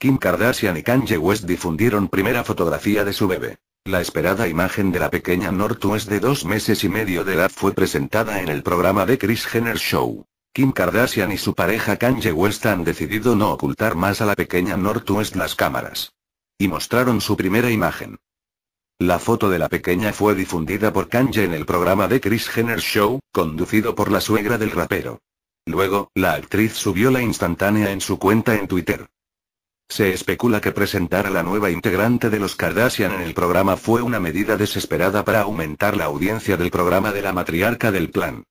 Kim Kardashian y Kanye West difundieron primera fotografía de su bebé. La esperada imagen de la pequeña West de dos meses y medio de edad fue presentada en el programa de Chris Jenner Show. Kim Kardashian y su pareja Kanye West han decidido no ocultar más a la pequeña Northwest las cámaras. Y mostraron su primera imagen. La foto de la pequeña fue difundida por Kanye en el programa de Chris Jenner Show, conducido por la suegra del rapero. Luego, la actriz subió la instantánea en su cuenta en Twitter. Se especula que presentar a la nueva integrante de los Kardashian en el programa fue una medida desesperada para aumentar la audiencia del programa de la matriarca del plan.